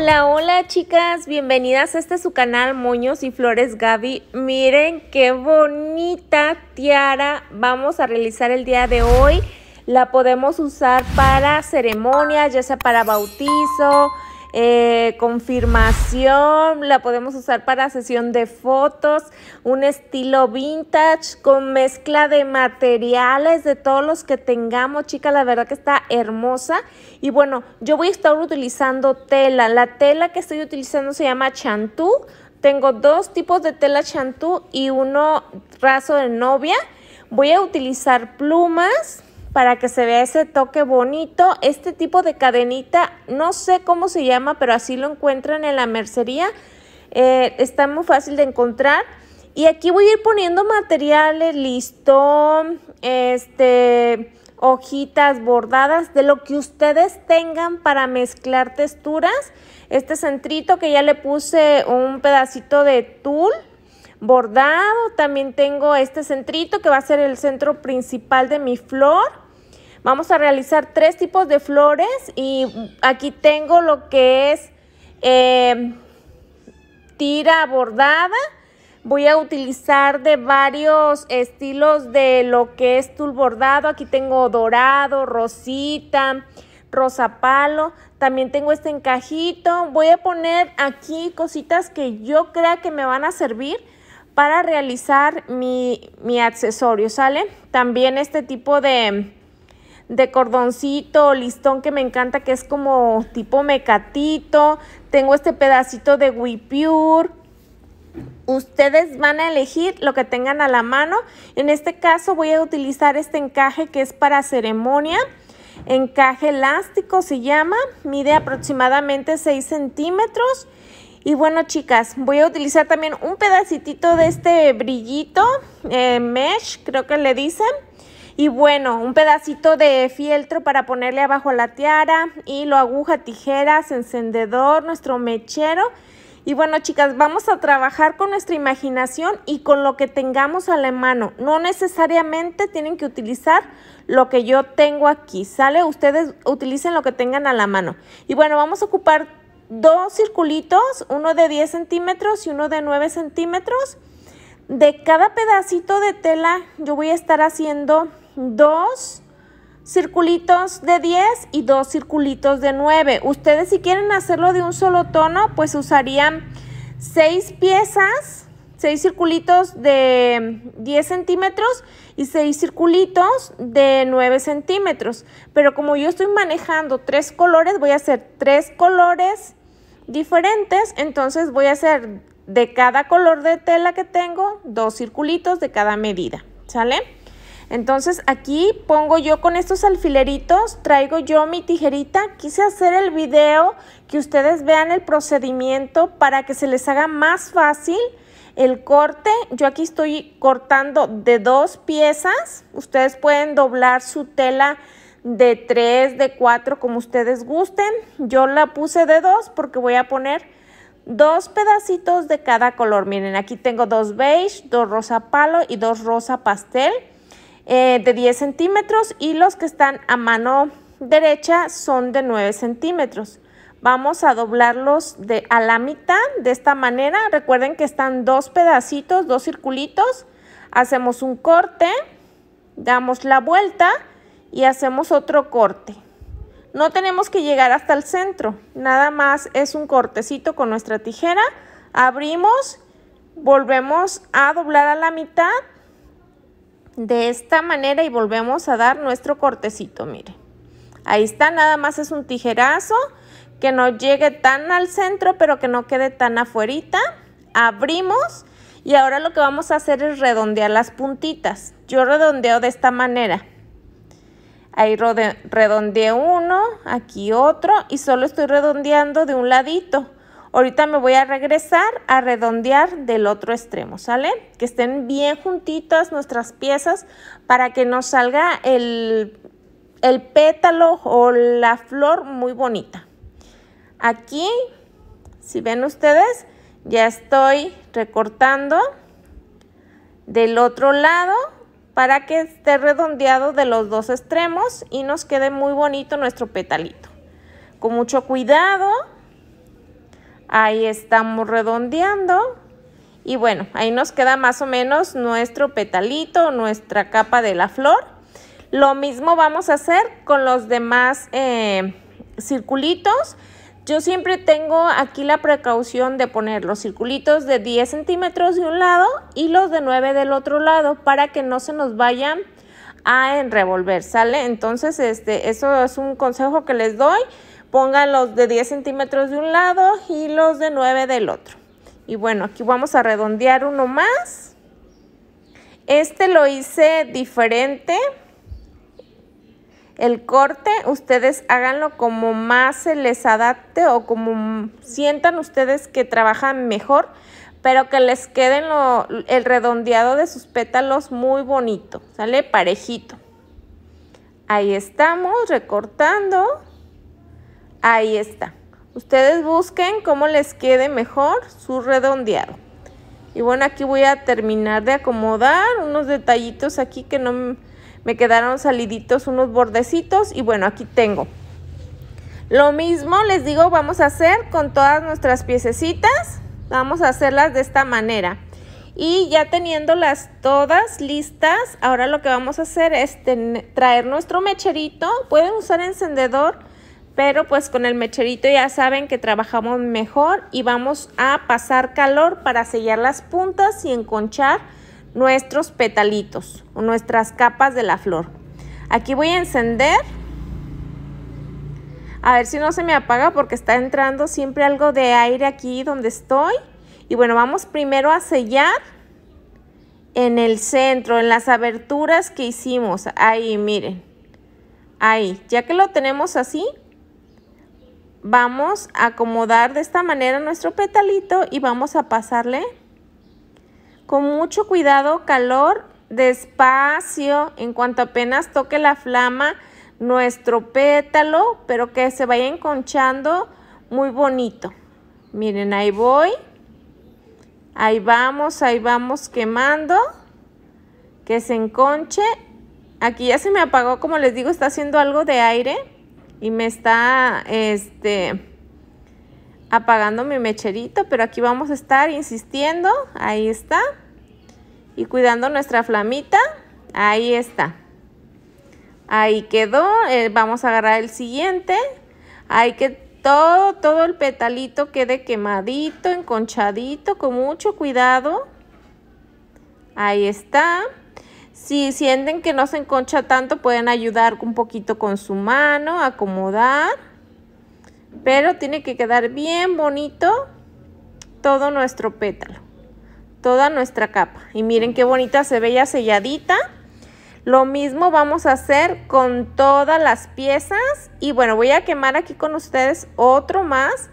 Hola, hola chicas, bienvenidas a este su canal Moños y Flores Gaby. Miren qué bonita tiara vamos a realizar el día de hoy. La podemos usar para ceremonias, ya sea para bautizo, eh, confirmación, la podemos usar para sesión de fotos, un estilo vintage con mezcla de materiales de todos los que tengamos, chica, la verdad que está hermosa. Y bueno, yo voy a estar utilizando tela, la tela que estoy utilizando se llama chantú, tengo dos tipos de tela chantú y uno raso de novia. Voy a utilizar plumas para que se vea ese toque bonito. Este tipo de cadenita, no sé cómo se llama, pero así lo encuentran en la mercería. Eh, está muy fácil de encontrar. Y aquí voy a ir poniendo materiales, listón, este, hojitas bordadas, de lo que ustedes tengan para mezclar texturas. Este centrito que ya le puse un pedacito de tul bordado. También tengo este centrito que va a ser el centro principal de mi flor. Vamos a realizar tres tipos de flores y aquí tengo lo que es eh, tira bordada. Voy a utilizar de varios estilos de lo que es tul bordado. Aquí tengo dorado, rosita, rosa palo. También tengo este encajito. Voy a poner aquí cositas que yo crea que me van a servir para realizar mi, accesorio, ¿sale? También este tipo de, de cordoncito listón que me encanta, que es como tipo mecatito. Tengo este pedacito de Wipure. Ustedes van a elegir lo que tengan a la mano. En este caso voy a utilizar este encaje que es para ceremonia. Encaje elástico se llama. Mide aproximadamente 6 centímetros. Y bueno chicas, voy a utilizar también un pedacito de este brillito, eh, mesh creo que le dicen. Y bueno, un pedacito de fieltro para ponerle abajo la tiara, hilo, aguja, tijeras, encendedor, nuestro mechero. Y bueno, chicas, vamos a trabajar con nuestra imaginación y con lo que tengamos a la mano. No necesariamente tienen que utilizar lo que yo tengo aquí, ¿sale? Ustedes utilicen lo que tengan a la mano. Y bueno, vamos a ocupar dos circulitos, uno de 10 centímetros y uno de 9 centímetros. De cada pedacito de tela yo voy a estar haciendo dos circulitos de 10 y dos circulitos de 9. Ustedes si quieren hacerlo de un solo tono, pues usarían seis piezas, seis circulitos de 10 centímetros y seis circulitos de 9 centímetros. Pero como yo estoy manejando tres colores, voy a hacer tres colores diferentes, entonces voy a hacer de cada color de tela que tengo dos circulitos de cada medida, ¿sale? Entonces aquí pongo yo con estos alfileritos, traigo yo mi tijerita, quise hacer el video que ustedes vean el procedimiento para que se les haga más fácil el corte. Yo aquí estoy cortando de dos piezas, ustedes pueden doblar su tela de 3, de 4, como ustedes gusten. Yo la puse de 2 porque voy a poner dos pedacitos de cada color. Miren, aquí tengo dos beige, dos rosa palo y dos rosa pastel eh, de 10 centímetros y los que están a mano derecha son de 9 centímetros. Vamos a doblarlos de, a la mitad de esta manera. Recuerden que están dos pedacitos, dos circulitos. Hacemos un corte, damos la vuelta y hacemos otro corte. No tenemos que llegar hasta el centro, nada más es un cortecito con nuestra tijera. Abrimos, volvemos a doblar a la mitad de esta manera y volvemos a dar nuestro cortecito, miren. Ahí está, nada más es un tijerazo que no llegue tan al centro, pero que no quede tan afuerita. Abrimos y ahora lo que vamos a hacer es redondear las puntitas. Yo redondeo de esta manera. Ahí redondeé uno, aquí otro y solo estoy redondeando de un ladito. Ahorita me voy a regresar a redondear del otro extremo, ¿sale? Que estén bien juntitas nuestras piezas para que nos salga el, el pétalo o la flor muy bonita. Aquí, si ven ustedes, ya estoy recortando del otro lado para que esté redondeado de los dos extremos y nos quede muy bonito nuestro petalito. Con mucho cuidado, ahí estamos redondeando y bueno, ahí nos queda más o menos nuestro petalito, nuestra capa de la flor. Lo mismo vamos a hacer con los demás eh, circulitos. Yo siempre tengo aquí la precaución de poner los circulitos de 10 centímetros de un lado y los de 9 del otro lado para que no se nos vayan a enrevolver, ¿sale? Entonces, este, eso es un consejo que les doy. Pongan los de 10 centímetros de un lado y los de 9 del otro. Y bueno, aquí vamos a redondear uno más. Este lo hice diferente. El corte, ustedes háganlo como más se les adapte o como sientan ustedes que trabajan mejor, pero que les quede el redondeado de sus pétalos muy bonito, ¿sale? Parejito. Ahí estamos, recortando. Ahí está. Ustedes busquen cómo les quede mejor su redondeado. Y bueno, aquí voy a terminar de acomodar unos detallitos aquí que no me me quedaron saliditos unos bordecitos y bueno, aquí tengo. Lo mismo les digo, vamos a hacer con todas nuestras piececitas, vamos a hacerlas de esta manera. Y ya teniéndolas todas listas, ahora lo que vamos a hacer es traer nuestro mecherito, pueden usar encendedor, pero pues con el mecherito ya saben que trabajamos mejor y vamos a pasar calor para sellar las puntas y enconchar nuestros petalitos nuestras capas de la flor. Aquí voy a encender. A ver si no se me apaga porque está entrando siempre algo de aire aquí donde estoy. Y bueno, vamos primero a sellar en el centro, en las aberturas que hicimos. Ahí, miren. Ahí, ya que lo tenemos así, vamos a acomodar de esta manera nuestro petalito y vamos a pasarle con mucho cuidado, calor, despacio, en cuanto apenas toque la flama, nuestro pétalo, pero que se vaya enconchando muy bonito. Miren, ahí voy. Ahí vamos, ahí vamos quemando. Que se enconche. Aquí ya se me apagó, como les digo, está haciendo algo de aire y me está, este, apagando mi mecherito, pero aquí vamos a estar insistiendo, ahí está, y cuidando nuestra flamita, ahí está. Ahí quedó, eh, vamos a agarrar el siguiente, hay que todo, todo el petalito quede quemadito, enconchadito, con mucho cuidado. Ahí está. Si sienten que no se enconcha tanto, pueden ayudar un poquito con su mano, acomodar pero tiene que quedar bien bonito todo nuestro pétalo, toda nuestra capa. Y miren qué bonita se ve ya selladita. Lo mismo vamos a hacer con todas las piezas. Y bueno, voy a quemar aquí con ustedes otro más.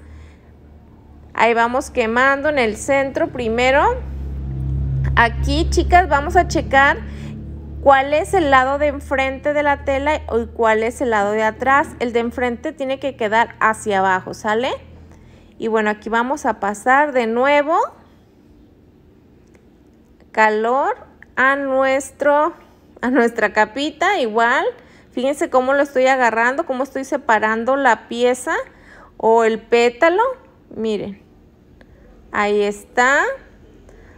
Ahí vamos quemando en el centro primero. Aquí, chicas, vamos a checar cuál es el lado de enfrente de la tela y cuál es el lado de atrás. El de enfrente tiene que quedar hacia abajo, ¿sale? Y bueno, aquí vamos a pasar de nuevo calor a, nuestro, a nuestra capita, igual. Fíjense cómo lo estoy agarrando, cómo estoy separando la pieza o el pétalo. Miren, ahí está.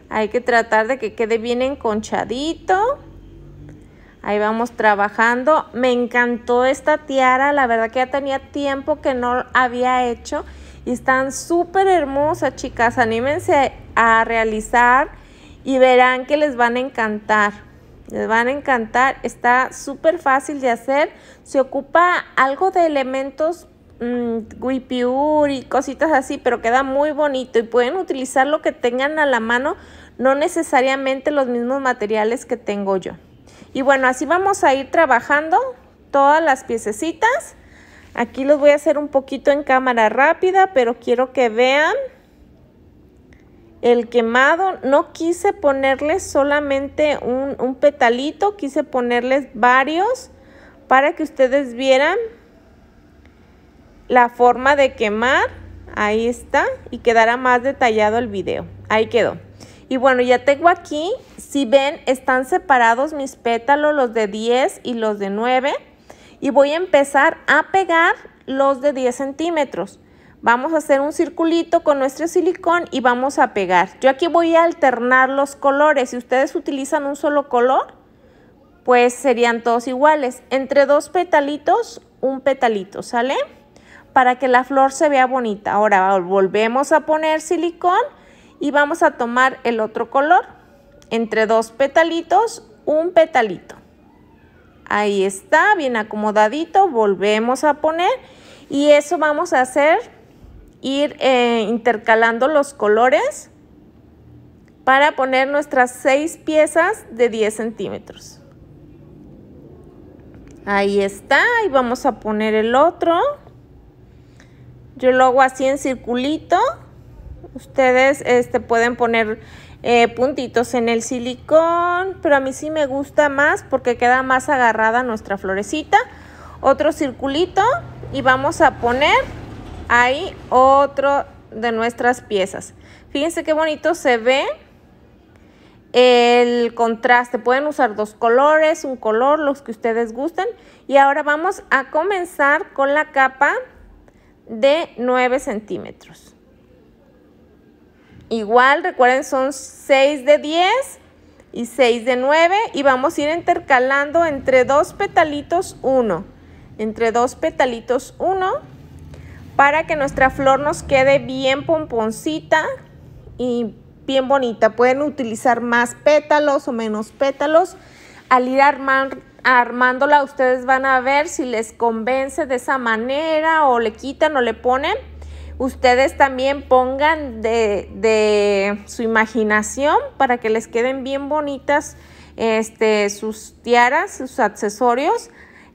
Hay que tratar de que quede bien enconchadito. Ahí vamos trabajando. Me encantó esta tiara, la verdad que ya tenía tiempo que no había hecho. Y están súper hermosas, chicas. Anímense a realizar y verán que les van a encantar. Les van a encantar. Está súper fácil de hacer. Se ocupa algo de elementos mm, guipiur y cositas así, pero queda muy bonito. Y pueden utilizar lo que tengan a la mano, no necesariamente los mismos materiales que tengo yo. Y bueno, así vamos a ir trabajando todas las piececitas. Aquí los voy a hacer un poquito en cámara rápida, pero quiero que vean el quemado. No quise ponerles solamente un, un petalito, quise ponerles varios para que ustedes vieran la forma de quemar. Ahí está y quedará más detallado el video. Ahí quedó. Y bueno, ya tengo aquí si ven, están separados mis pétalos, los de 10 y los de 9. Y voy a empezar a pegar los de 10 centímetros. Vamos a hacer un circulito con nuestro silicón y vamos a pegar. Yo aquí voy a alternar los colores. Si ustedes utilizan un solo color, pues serían todos iguales. Entre dos petalitos, un petalito, ¿sale? Para que la flor se vea bonita. Ahora volvemos a poner silicón y vamos a tomar el otro color entre dos petalitos, un petalito. Ahí está, bien acomodadito, volvemos a poner y eso vamos a hacer, ir eh, intercalando los colores para poner nuestras seis piezas de 10 centímetros. Ahí está, y vamos a poner el otro. Yo lo hago así en circulito. Ustedes este, pueden poner eh, puntitos en el silicón, pero a mí sí me gusta más porque queda más agarrada nuestra florecita. Otro circulito y vamos a poner ahí otro de nuestras piezas. Fíjense qué bonito se ve el contraste. Pueden usar dos colores, un color, los que ustedes gusten. Y ahora vamos a comenzar con la capa de 9 centímetros. Igual, recuerden, son 6 de 10 y 6 de 9 y vamos a ir intercalando entre dos petalitos uno Entre dos petalitos 1 para que nuestra flor nos quede bien pomponcita y bien bonita. Pueden utilizar más pétalos o menos pétalos. Al ir armándola ustedes van a ver si les convence de esa manera o le quitan o le ponen ustedes también pongan de, su imaginación para que les queden bien bonitas este, sus tiaras, sus accesorios,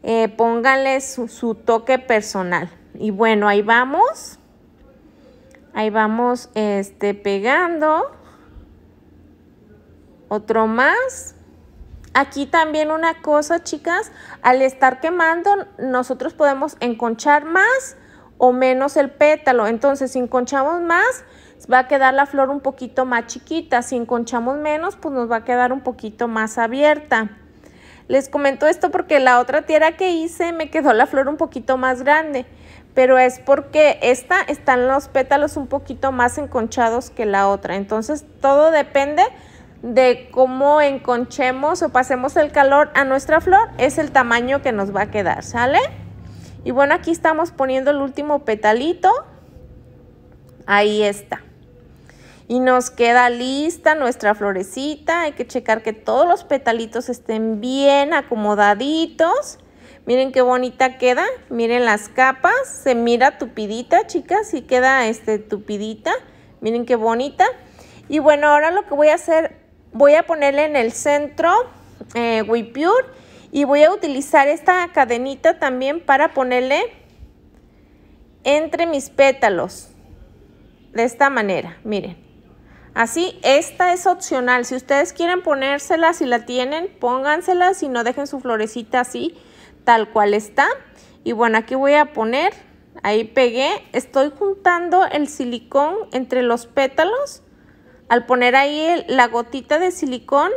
eh, Pónganles su, toque personal. Y bueno, ahí vamos. Ahí vamos este, pegando. Otro más. Aquí también una cosa, chicas, al estar quemando, nosotros podemos enconchar más o menos el pétalo. Entonces, si enconchamos más, va a quedar la flor un poquito más chiquita. Si enconchamos menos, pues nos va a quedar un poquito más abierta. Les comento esto porque la otra tierra que hice me quedó la flor un poquito más grande, pero es porque esta están los pétalos un poquito más enconchados que la otra. Entonces todo depende de cómo enconchemos o pasemos el calor a nuestra flor, es el tamaño que nos va a quedar, ¿sale? Y bueno, aquí estamos poniendo el último petalito. Ahí está. Y nos queda lista nuestra florecita. Hay que checar que todos los petalitos estén bien acomodaditos. Miren qué bonita queda. Miren las capas. Se mira tupidita, chicas. Y queda este, tupidita. Miren qué bonita. Y bueno, ahora lo que voy a hacer, voy a ponerle en el centro eh, Wipure y voy a utilizar esta cadenita también para ponerle entre mis pétalos de esta manera miren así esta es opcional si ustedes quieren ponérsela si la tienen póngansela si no dejen su florecita así tal cual está y bueno aquí voy a poner ahí pegué estoy juntando el silicón entre los pétalos al poner ahí la gotita de silicón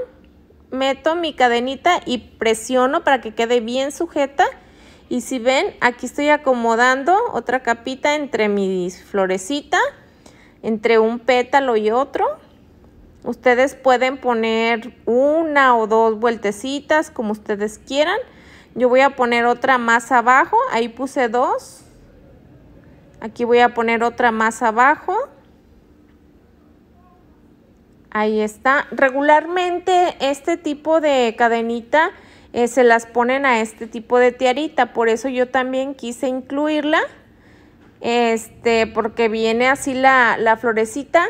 meto mi cadenita y presiono para que quede bien sujeta. Y si ven, aquí estoy acomodando otra capita entre mi florecita, entre un pétalo y otro. Ustedes pueden poner una o dos vueltecitas como ustedes quieran. Yo voy a poner otra más abajo, ahí puse dos. Aquí voy a poner otra más abajo. Ahí está. Regularmente este tipo de cadenita eh, se las ponen a este tipo de tiarita, por eso yo también quise incluirla, este, porque viene así la, la florecita,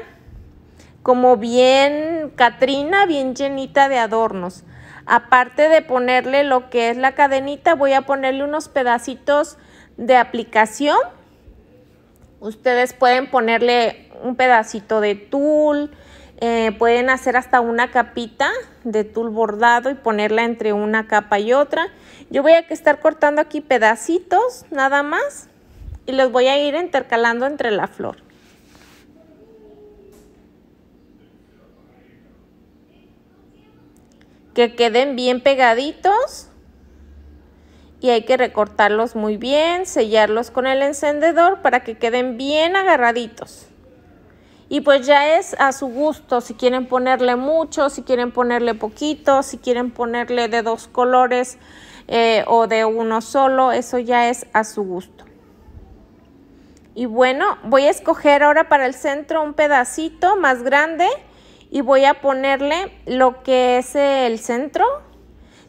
como bien catrina, bien llenita de adornos. Aparte de ponerle lo que es la cadenita, voy a ponerle unos pedacitos de aplicación. Ustedes pueden ponerle un pedacito de tul, eh, pueden hacer hasta una capita de tul bordado y ponerla entre una capa y otra. Yo voy a estar cortando aquí pedacitos nada más y los voy a ir intercalando entre la flor. Que queden bien pegaditos y hay que recortarlos muy bien, sellarlos con el encendedor para que queden bien agarraditos. Y pues ya es a su gusto, si quieren ponerle mucho, si quieren ponerle poquito, si quieren ponerle de dos colores eh, o de uno solo, eso ya es a su gusto. Y bueno, voy a escoger ahora para el centro un pedacito más grande y voy a ponerle lo que es el centro.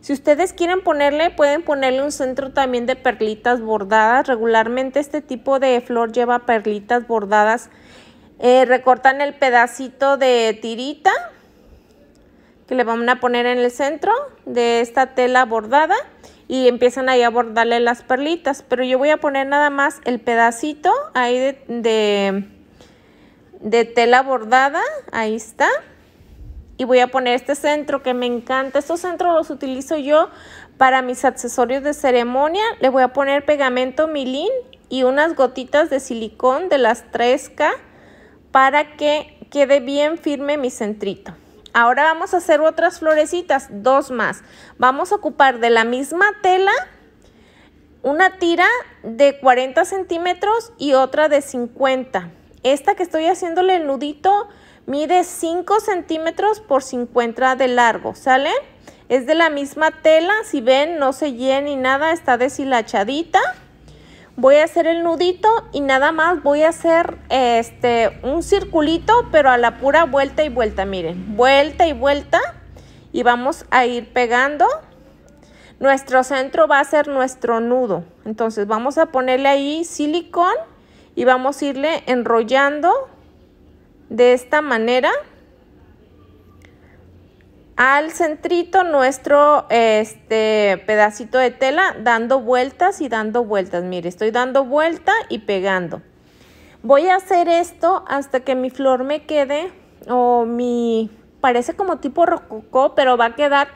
Si ustedes quieren ponerle, pueden ponerle un centro también de perlitas bordadas. Regularmente este tipo de flor lleva perlitas bordadas eh, recortan el pedacito de tirita que le van a poner en el centro de esta tela bordada y empiezan ahí a bordarle las perlitas. Pero yo voy a poner nada más el pedacito ahí de, de, de tela bordada, ahí está. Y voy a poner este centro que me encanta. Estos centros los utilizo yo para mis accesorios de ceremonia. Le voy a poner pegamento milín y unas gotitas de silicón de las 3K para que quede bien firme mi centrito. Ahora vamos a hacer otras florecitas, dos más. Vamos a ocupar de la misma tela una tira de 40 centímetros y otra de 50. Esta que estoy haciéndole el nudito mide 5 centímetros por 50 de largo, ¿sale? Es de la misma tela, si ven no se llena ni nada, está deshilachadita voy a hacer el nudito y nada más voy a hacer este un circulito, pero a la pura vuelta y vuelta, miren, vuelta y vuelta y vamos a ir pegando. Nuestro centro va a ser nuestro nudo. Entonces vamos a ponerle ahí silicón y vamos a irle enrollando de esta manera al centrito nuestro este pedacito de tela dando vueltas y dando vueltas. Mire, estoy dando vuelta y pegando. Voy a hacer esto hasta que mi flor me quede o mi parece como tipo rococó, pero va a quedar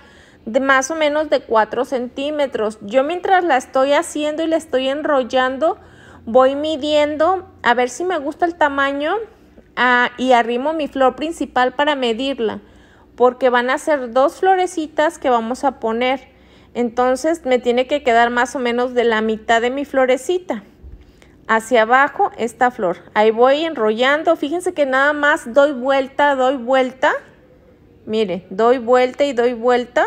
de más o menos de 4 centímetros. Yo mientras la estoy haciendo y la estoy enrollando, voy midiendo a ver si me gusta el tamaño ah, y arrimo mi flor principal para medirla porque van a ser dos florecitas que vamos a poner. Entonces me tiene que quedar más o menos de la mitad de mi florecita. Hacia abajo esta flor. Ahí voy enrollando. Fíjense que nada más doy vuelta, doy vuelta. Mire, doy vuelta y doy vuelta.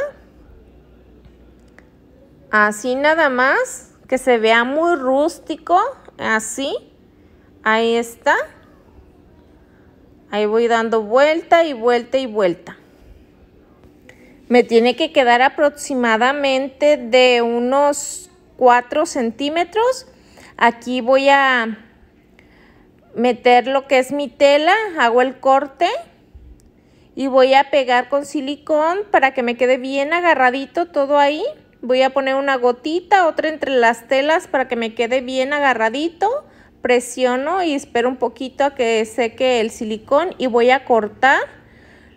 Así nada más. Que se vea muy rústico. Así. Ahí está. Ahí voy dando vuelta y vuelta y vuelta me tiene que quedar aproximadamente de unos 4 centímetros. Aquí voy a meter lo que es mi tela, hago el corte y voy a pegar con silicón para que me quede bien agarradito todo ahí. Voy a poner una gotita, otra entre las telas para que me quede bien agarradito. Presiono y espero un poquito a que seque el silicón y voy a cortar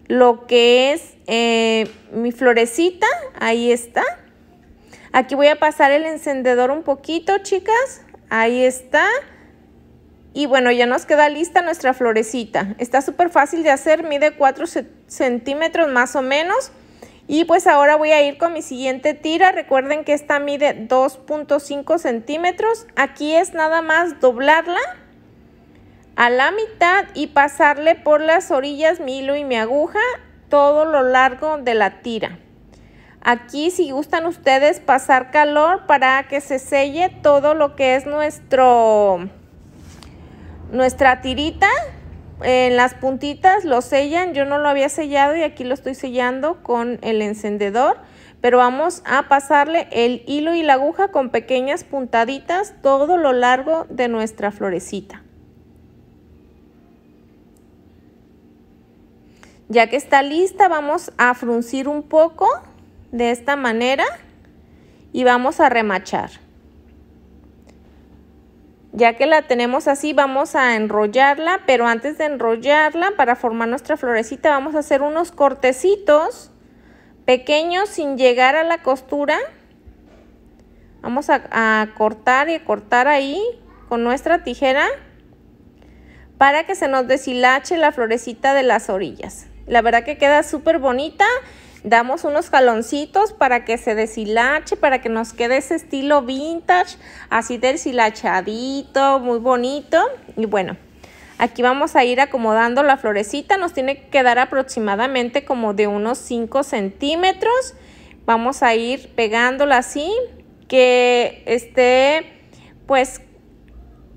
lo que es eh, mi florecita. Ahí está. Aquí voy a pasar el encendedor un poquito, chicas. Ahí está. Y bueno, ya nos queda lista nuestra florecita. Está súper fácil de hacer, mide 4 centímetros más o menos. Y pues ahora voy a ir con mi siguiente tira. Recuerden que esta mide 2.5 centímetros. Aquí es nada más doblarla a la mitad y pasarle por las orillas mi hilo y mi aguja todo lo largo de la tira. Aquí si gustan ustedes pasar calor para que se selle todo lo que es nuestro nuestra tirita. En las puntitas lo sellan, yo no lo había sellado y aquí lo estoy sellando con el encendedor. Pero vamos a pasarle el hilo y la aguja con pequeñas puntaditas todo lo largo de nuestra florecita. Ya que está lista, vamos a fruncir un poco de esta manera y vamos a remachar. Ya que la tenemos así, vamos a enrollarla, pero antes de enrollarla, para formar nuestra florecita, vamos a hacer unos cortecitos pequeños sin llegar a la costura. Vamos a, cortar y cortar ahí con nuestra tijera para que se nos deshilache la florecita de las orillas. La verdad que queda súper bonita. Damos unos jaloncitos para que se deshilache, para que nos quede ese estilo vintage, así deshilachadito, muy bonito. Y bueno, aquí vamos a ir acomodando la florecita. Nos tiene que quedar aproximadamente como de unos 5 centímetros. Vamos a ir pegándola así, que esté pues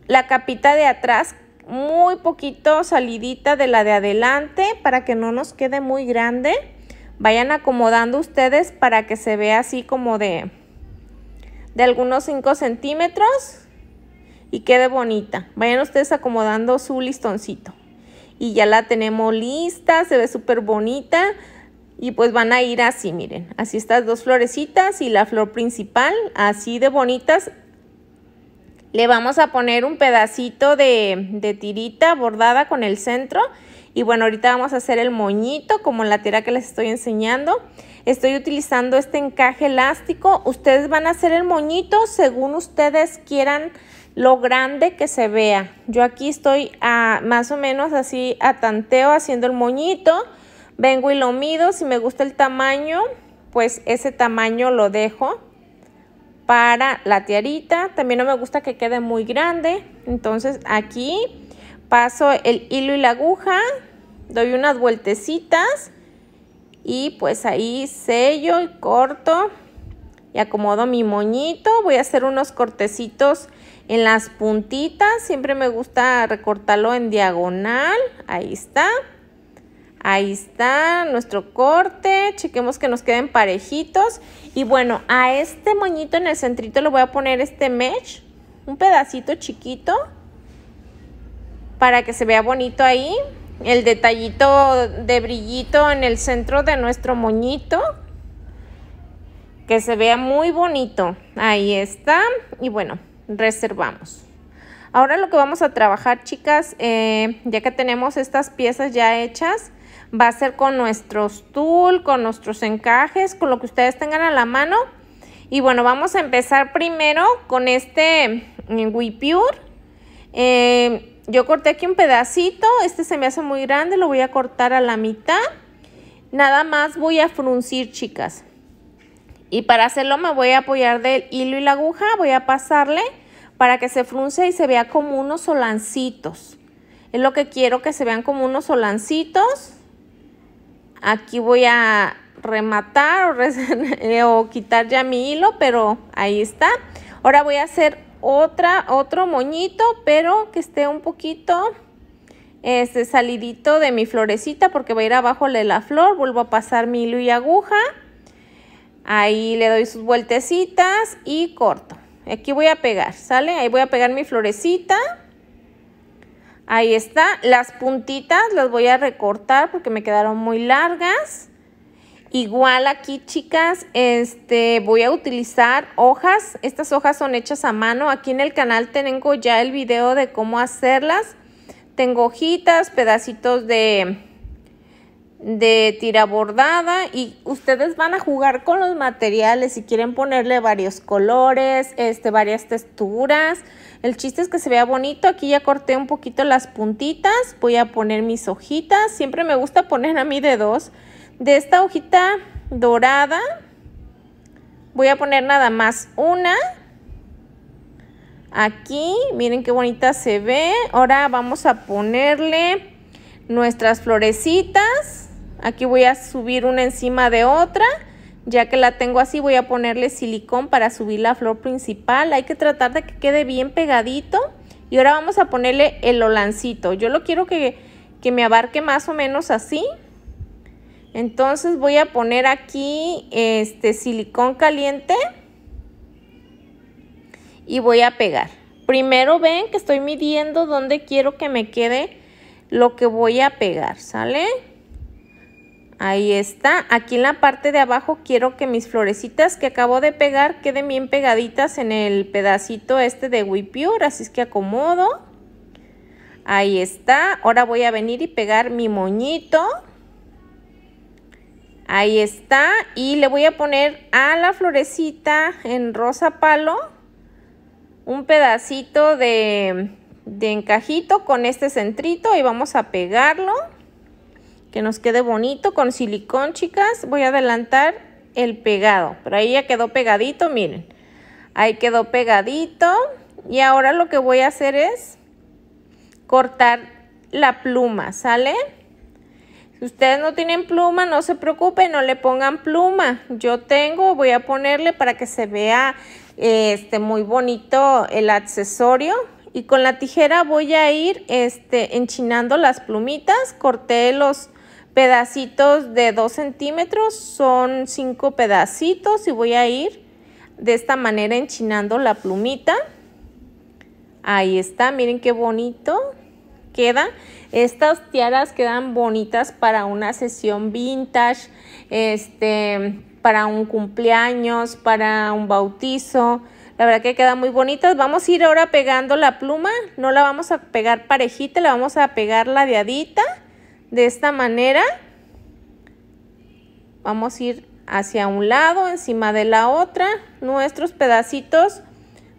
la capita de atrás muy poquito salidita de la de adelante para que no nos quede muy grande. Vayan acomodando ustedes para que se vea así como de, de algunos 5 centímetros y quede bonita. Vayan ustedes acomodando su listoncito. Y ya la tenemos lista, se ve súper bonita. Y pues van a ir así, miren, así estas dos florecitas y la flor principal, así de bonitas le vamos a poner un pedacito de, de tirita bordada con el centro. Y bueno, ahorita vamos a hacer el moñito como la tira que les estoy enseñando. Estoy utilizando este encaje elástico. Ustedes van a hacer el moñito según ustedes quieran lo grande que se vea. Yo aquí estoy a, más o menos así a tanteo haciendo el moñito. Vengo y lo mido. Si me gusta el tamaño, pues ese tamaño lo dejo para la tiarita. También no me gusta que quede muy grande. Entonces aquí paso el hilo y la aguja, doy unas vueltecitas y pues ahí sello y corto y acomodo mi moñito. Voy a hacer unos cortecitos en las puntitas. Siempre me gusta recortarlo en diagonal. Ahí está. Ahí está nuestro corte, chequemos que nos queden parejitos. Y bueno, a este moñito en el centrito le voy a poner este mesh, un pedacito chiquito, para que se vea bonito ahí. El detallito de brillito en el centro de nuestro moñito, que se vea muy bonito. Ahí está. Y bueno, reservamos. Ahora lo que vamos a trabajar, chicas, eh, ya que tenemos estas piezas ya hechas, va a ser con nuestros tul, con nuestros encajes, con lo que ustedes tengan a la mano. Y bueno, vamos a empezar primero con este eh, Wipure. Eh, yo corté aquí un pedacito, este se me hace muy grande, lo voy a cortar a la mitad. Nada más voy a fruncir, chicas. Y para hacerlo me voy a apoyar del hilo y la aguja, voy a pasarle para que se frunce y se vea como unos solancitos. Es lo que quiero que se vean como unos solancitos. Aquí voy a rematar o, quitar ya mi hilo, pero ahí está. Ahora voy a hacer otra, otro moñito, pero que esté un poquito este, salidito de mi florecita porque va a ir abajo de la flor. Vuelvo a pasar mi hilo y aguja. Ahí le doy sus vueltecitas y corto. Aquí voy a pegar, ¿sale? Ahí voy a pegar mi florecita. Ahí está. Las puntitas las voy a recortar porque me quedaron muy largas. Igual aquí, chicas, este, voy a utilizar hojas. Estas hojas son hechas a mano. Aquí en el canal tengo ya el video de cómo hacerlas. Tengo hojitas, pedacitos de de tira bordada y ustedes van a jugar con los materiales si quieren ponerle varios colores, este, varias texturas. El chiste es que se vea bonito. Aquí ya corté un poquito las puntitas. Voy a poner mis hojitas. Siempre me gusta poner a mí de dos. De esta hojita dorada voy a poner nada más una. Aquí, miren qué bonita se ve. Ahora vamos a ponerle nuestras florecitas. Aquí voy a subir una encima de otra. Ya que la tengo así, voy a ponerle silicón para subir la flor principal. Hay que tratar de que quede bien pegadito. Y ahora vamos a ponerle el olancito. Yo lo quiero que, me abarque más o menos así. Entonces voy a poner aquí este silicón caliente y voy a pegar. Primero ven que estoy midiendo dónde quiero que me quede lo que voy a pegar, ¿sale? Ahí está. Aquí en la parte de abajo quiero que mis florecitas que acabo de pegar queden bien pegaditas en el pedacito este de Wipure. Así es que acomodo. Ahí está. Ahora voy a venir y pegar mi moñito. Ahí está. Y le voy a poner a la florecita en rosa palo un pedacito de, de encajito con este centrito y vamos a pegarlo que nos quede bonito con silicón, chicas. Voy a adelantar el pegado, pero ahí ya quedó pegadito, miren. Ahí quedó pegadito y ahora lo que voy a hacer es cortar la pluma, ¿sale? Si ustedes no tienen pluma, no se preocupen, no le pongan pluma. Yo tengo, voy a ponerle para que se vea este, muy bonito el accesorio y con la tijera voy a ir este, enchinando las plumitas, corté los pedacitos de 2 centímetros, son 5 pedacitos y voy a ir de esta manera enchinando la plumita. Ahí está, miren qué bonito queda. Estas tiaras quedan bonitas para una sesión vintage, este, para un cumpleaños, para un bautizo. La verdad que quedan muy bonitas. Vamos a ir ahora pegando la pluma. No la vamos a pegar parejita, la vamos a pegar ladeadita. De esta manera vamos a ir hacia un lado, encima de la otra, nuestros pedacitos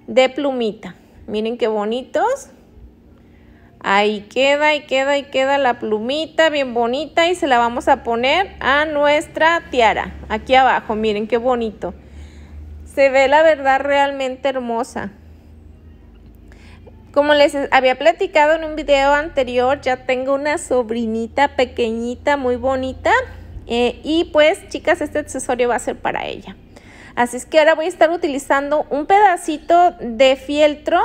de plumita. Miren qué bonitos. Ahí queda y queda y queda la plumita bien bonita y se la vamos a poner a nuestra tiara. Aquí abajo, miren qué bonito. Se ve la verdad realmente hermosa. Como les había platicado en un video anterior, ya tengo una sobrinita pequeñita, muy bonita. Eh, y pues, chicas, este accesorio va a ser para ella. Así es que ahora voy a estar utilizando un pedacito de fieltro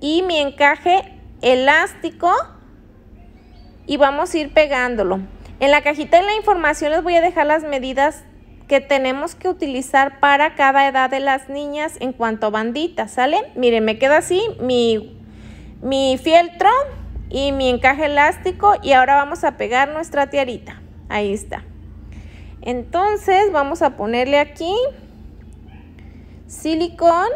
y mi encaje elástico y vamos a ir pegándolo. En la cajita de la información les voy a dejar las medidas que tenemos que utilizar para cada edad de las niñas en cuanto a banditas, ¿sale? Miren, me queda así mi mi fieltro y mi encaje elástico y ahora vamos a pegar nuestra tiarita. Ahí está. Entonces vamos a ponerle aquí silicón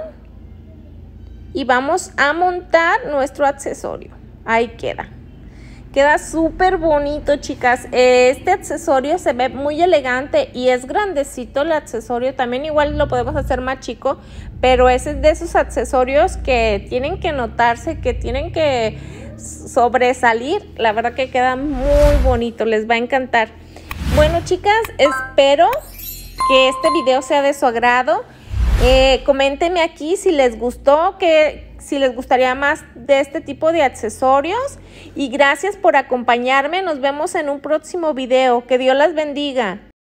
y vamos a montar nuestro accesorio. Ahí queda. Queda súper bonito, chicas. Este accesorio se ve muy elegante y es grandecito el accesorio. También igual lo podemos hacer más chico, pero ese es de esos accesorios que tienen que notarse, que tienen que sobresalir. La verdad que queda muy bonito, les va a encantar. Bueno, chicas, espero que este video sea de su agrado. Eh, coméntenme aquí si les gustó, que si les gustaría más de este tipo de accesorios. Y gracias por acompañarme. Nos vemos en un próximo video. Que Dios las bendiga.